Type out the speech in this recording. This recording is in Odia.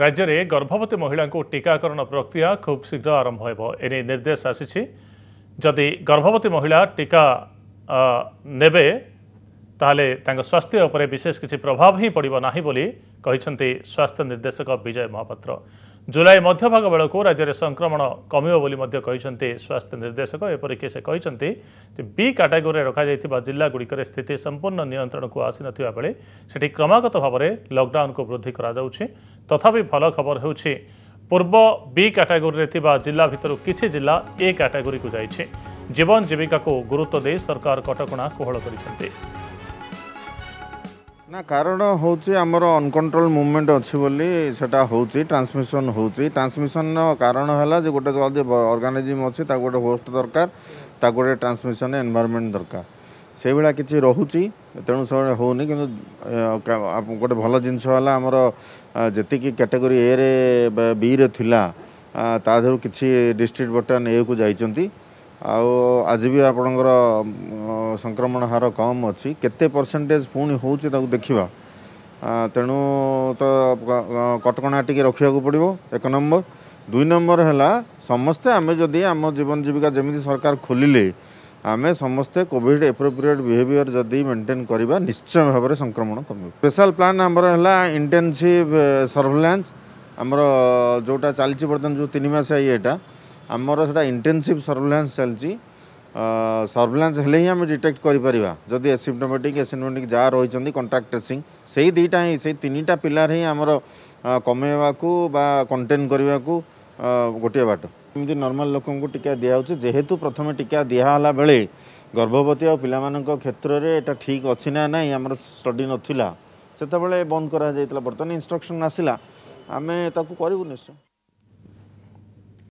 ରାଜ୍ୟରେ ଗର୍ଭବତୀ ମହିଳାଙ୍କୁ ଟିକାକରଣ ପ୍ରକ୍ରିୟା ଖୁବ୍ ଶୀଘ୍ର ଆରମ୍ଭ ହେବ ଏନେଇ ନିର୍ଦ୍ଦେଶ ଆସିଛି ଯଦି ଗର୍ଭବତୀ ମହିଳା ଟିକା ନେବେ ତାହେଲେ ତାଙ୍କ ସ୍ୱାସ୍ଥ୍ୟ ଉପରେ ବିଶେଷ କିଛି ପ୍ରଭାବ ହିଁ ପଡ଼ିବ ନାହିଁ ବୋଲି କହିଛନ୍ତି ସ୍ୱାସ୍ଥ୍ୟ ନିର୍ଦ୍ଦେଶକ ବିଜୟ ମହାପାତ୍ର ଜୁଲାଇ ମଧ୍ୟଭାଗ ବେଳକୁ ରାଜ୍ୟରେ ସଂକ୍ରମଣ କମିବ ବୋଲି ମଧ୍ୟ କହିଛନ୍ତି ସ୍ୱାସ୍ଥ୍ୟ ନିର୍ଦ୍ଦେଶକ ଏପରିକି ସେ କହିଛନ୍ତି ଯେ ବି କାଟାଗୋରିରେ ରଖାଯାଇଥିବା ଜିଲ୍ଲାଗୁଡ଼ିକରେ ସ୍ଥିତି ସମ୍ପୂର୍ଣ୍ଣ ନିୟନ୍ତ୍ରଣକୁ ଆସିନଥିବା ବେଳେ ସେଠି କ୍ରମାଗତ ଭାବରେ ଲକ୍ଡାଉନ୍କୁ ବୃଦ୍ଧି କରାଯାଉଛି ତଥାପି ଭଲ ଖବର ହେଉଛି ପୂର୍ବ ବି କାଟାଗୋରିରେ ଥିବା ଜିଲ୍ଲା ଭିତରୁ କିଛି ଜିଲ୍ଲା ଏ କାଟାଗୋରିକୁ ଯାଇଛି ଜୀବନ ଜୀବିକାକୁ ଗୁରୁତ୍ୱ ଦେଇ ସରକାର କଟକଣା କୋହଳ କରିଛନ୍ତି না কারণ হচ্ছে আমার অনকন্ট্রোল মুভমেন্ট অছি বলি সেটা হচ্ছে ট্রান্সমিশন হচ্ছে ট্রান্সমিশন কারণ হল যে গোটে যদি অর্গানিজম অছে তা গোটে হোস্ট দরকার তা গোটে ট্রান্সমিশন এনভায়রনমেন্ট দরকার সেইভাবে কিছু রহুচি তেমন সে হোনি কিন্তু গোটে ভালো জিনিস হল আমার যেতিকি ক্যাটেগোরি এ রে বি রে লা তা কিছু ডিস্ট্রিক্ট বর্তমান এ কু যাই ଆଉ ଆଜି ବି ଆପଣଙ୍କର ସଂକ୍ରମଣ ହାର କମ୍ ଅଛି କେତେ ପରସେଣ୍ଟେଜ୍ ପୁଣି ହେଉଛି ତାକୁ ଦେଖିବା ତେଣୁ ତ କଟକଣା ଟିକେ ରଖିବାକୁ ପଡ଼ିବ ଏକ ନମ୍ବର ଦୁଇ ନମ୍ବର ହେଲା ସମସ୍ତେ ଆମେ ଯଦି ଆମ ଜୀବନ ଜୀବିକା ଯେମିତି ସରକାର ଖୋଲିଲେ ଆମେ ସମସ୍ତେ କୋଭିଡ଼ ଏପ୍ରୋପ୍ରିଏଟ୍ ବିହେଭିଅର୍ ଯଦି ମେଣ୍ଟେନ୍ କରିବା ନିଶ୍ଚୟ ଭାବରେ ସଂକ୍ରମଣ କମିବ ସ୍ପେଶାଲ୍ ପ୍ଲାନ୍ ଆମର ହେଲା ଇଣ୍ଟେନ୍ସିଭ୍ ସର୍ଭେଲାନ୍ସ ଆମର ଯେଉଁଟା ଚାଲିଛି ବର୍ତ୍ତମାନ ଯେଉଁ ତିନି ମାସିଆ ଇଏଟା ଆମର ସେଇଟା ଇଣ୍ଟେନ୍ସିଭ୍ ସର୍ଭେଲାନ୍ସ ଚାଲିଛି ସର୍ଭେଲାନ୍ସ ହେଲେ ହିଁ ଆମେ ଡିଟେକ୍ଟ କରିପାରିବା ଯଦି ଏସିମ୍ପ୍ଟୋମେଟିକ୍ ଏସିମ୍ପ୍ଟୋମେଟିକ୍ ଯାହା ରହିଛନ୍ତି କଣ୍ଟାକ୍ଟ ଟ୍ରେସିଂ ସେଇ ଦୁଇଟା ହିଁ ସେଇ ତିନିଟା ପିଲାର ହିଁ ଆମର କମେଇବାକୁ ବା କଣ୍ଟେନ୍ କରିବାକୁ ଗୋଟିଏ ବାଟ ଏମିତି ନର୍ମାଲ ଲୋକଙ୍କୁ ଟିକା ଦିଆହେଉଛି ଯେହେତୁ ପ୍ରଥମେ ଟିକା ଦିଆହେଲା ବେଳେ ଗର୍ଭବତୀ ଆଉ ପିଲାମାନଙ୍କ କ୍ଷେତ୍ରରେ ଏଇଟା ଠିକ୍ ଅଛି ନା ନାହିଁ ଆମର ଷ୍ଟଡି ନଥିଲା ସେତେବେଳେ ବନ୍ଦ କରାଯାଇଥିଲା ବର୍ତ୍ତମାନ ଇନ୍ଷ୍ଟ୍ରକ୍ସନ୍ ଆସିଲା ଆମେ ତାକୁ କରିବୁ ନିଶ୍ଚୟ